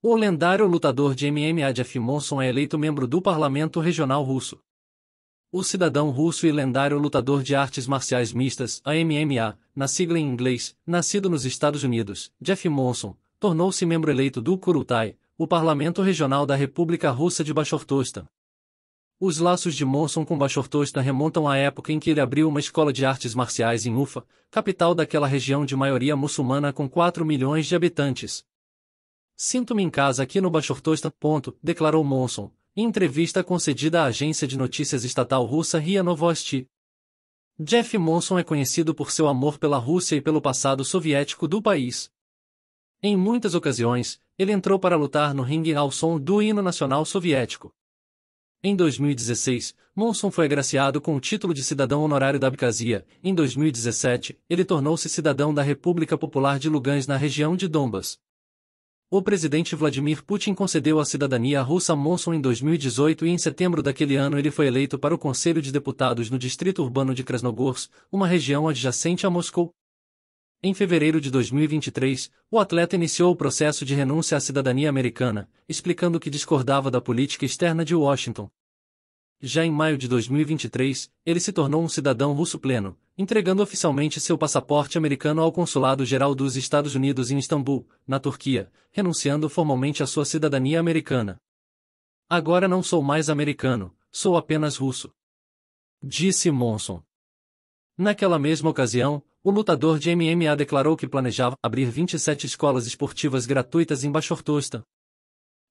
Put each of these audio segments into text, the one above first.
O lendário lutador de MMA Jeff Monson é eleito membro do Parlamento Regional Russo. O cidadão russo e lendário lutador de artes marciais mistas, a MMA, na sigla em inglês, nascido nos Estados Unidos, Jeff Monson, tornou-se membro eleito do Kurultai, o parlamento regional da República Russa de Bashkortostan. Os laços de Monson com Bashkortostan remontam à época em que ele abriu uma escola de artes marciais em Ufa, capital daquela região de maioria muçulmana com 4 milhões de habitantes, Sinto-me em casa aqui no Bashortostan, ponto, declarou Monson, em entrevista concedida à agência de notícias estatal russa RIA Novosti. Jeff Monson é conhecido por seu amor pela Rússia e pelo passado soviético do país. Em muitas ocasiões, ele entrou para lutar no ringue ao som do hino nacional soviético. Em 2016, Monson foi agraciado com o título de cidadão honorário da Abkhazia. Em 2017, ele tornou-se cidadão da República Popular de Lugansk na região de Dombas o presidente Vladimir Putin concedeu a cidadania russa a Monson em 2018 e em setembro daquele ano ele foi eleito para o Conselho de Deputados no Distrito Urbano de Krasnogorsk, uma região adjacente a Moscou. Em fevereiro de 2023, o atleta iniciou o processo de renúncia à cidadania americana, explicando que discordava da política externa de Washington. Já em maio de 2023, ele se tornou um cidadão russo pleno, entregando oficialmente seu passaporte americano ao Consulado Geral dos Estados Unidos em Istambul, na Turquia, renunciando formalmente à sua cidadania americana. Agora não sou mais americano, sou apenas russo. Disse Monson. Naquela mesma ocasião, o lutador de MMA declarou que planejava abrir 27 escolas esportivas gratuitas em Bashkortostan,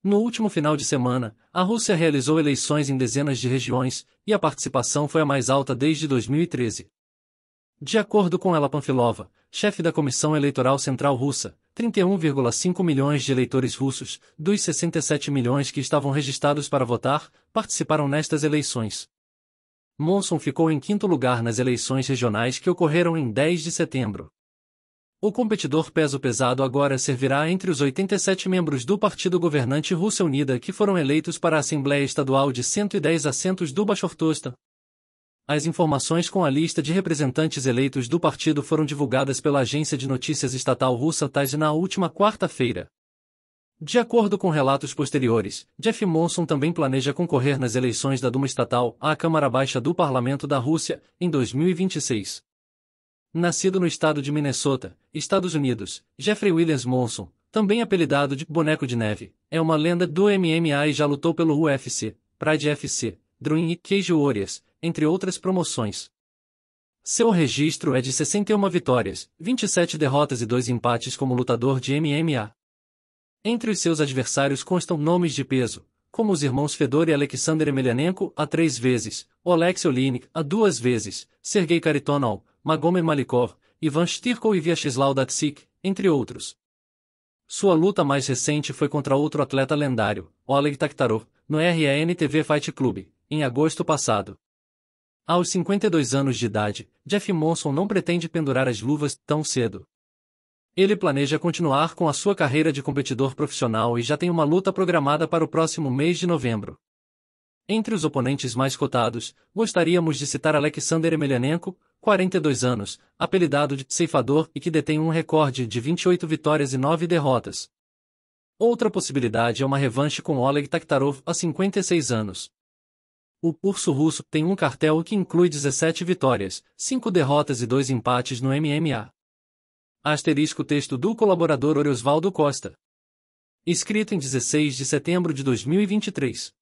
no último final de semana, a Rússia realizou eleições em dezenas de regiões, e a participação foi a mais alta desde 2013. De acordo com ela Panfilova, chefe da Comissão Eleitoral Central Russa, 31,5 milhões de eleitores russos, dos 67 milhões que estavam registrados para votar, participaram nestas eleições. Monson ficou em quinto lugar nas eleições regionais que ocorreram em 10 de setembro. O competidor peso pesado agora servirá entre os 87 membros do partido governante Rússia Unida que foram eleitos para a Assembleia Estadual de 110 assentos do Bashortostan. As informações com a lista de representantes eleitos do partido foram divulgadas pela agência de notícias estatal russa TASS na última quarta-feira. De acordo com relatos posteriores, Jeff Monson também planeja concorrer nas eleições da Duma Estatal à Câmara Baixa do Parlamento da Rússia, em 2026. Nascido no estado de Minnesota, Estados Unidos, Jeffrey Williams Monson, também apelidado de Boneco de Neve, é uma lenda do MMA e já lutou pelo UFC, Pride FC, Dream e Cage Warriors, entre outras promoções. Seu registro é de 61 vitórias, 27 derrotas e 2 empates como lutador de MMA. Entre os seus adversários constam nomes de peso, como os irmãos Fedor e Alexander Emelianenko, a três vezes, Oleksiy Olinik, a duas vezes, Sergei Karitonov, Magomed Malikov, Ivan Shtirko e Vyacheslav Datsik, entre outros. Sua luta mais recente foi contra outro atleta lendário, Oleg Taktarov, no RANTV Fight Club, em agosto passado. Aos 52 anos de idade, Jeff Monson não pretende pendurar as luvas tão cedo. Ele planeja continuar com a sua carreira de competidor profissional e já tem uma luta programada para o próximo mês de novembro. Entre os oponentes mais cotados, gostaríamos de citar Alexander Emelianenko, 42 anos, apelidado de Ceifador e que detém um recorde de 28 vitórias e 9 derrotas. Outra possibilidade é uma revanche com Oleg Taktarov a 56 anos. O urso russo tem um cartel que inclui 17 vitórias, 5 derrotas e 2 empates no MMA. Asterisco texto do colaborador Oriosvaldo Costa. Escrito em 16 de setembro de 2023.